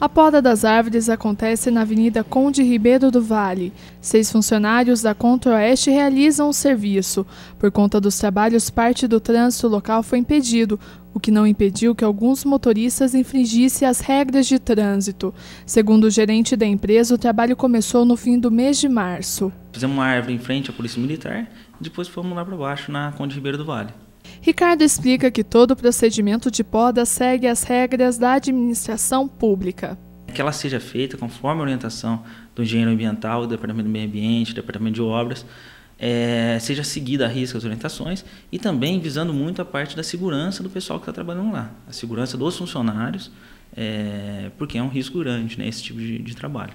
A poda das árvores acontece na Avenida Conde Ribeiro do Vale. Seis funcionários da Controeste realizam o serviço. Por conta dos trabalhos, parte do trânsito local foi impedido, o que não impediu que alguns motoristas infringissem as regras de trânsito. Segundo o gerente da empresa, o trabalho começou no fim do mês de março. Fizemos uma árvore em frente à Polícia Militar e depois fomos lá para baixo, na Conde Ribeiro do Vale. Ricardo explica que todo o procedimento de poda segue as regras da administração pública. Que ela seja feita conforme a orientação do engenheiro ambiental, do Departamento do Meio Ambiente, do Departamento de Obras, é, seja seguida a risca as orientações e também visando muito a parte da segurança do pessoal que está trabalhando lá, a segurança dos funcionários, é, porque é um risco grande né, esse tipo de, de trabalho.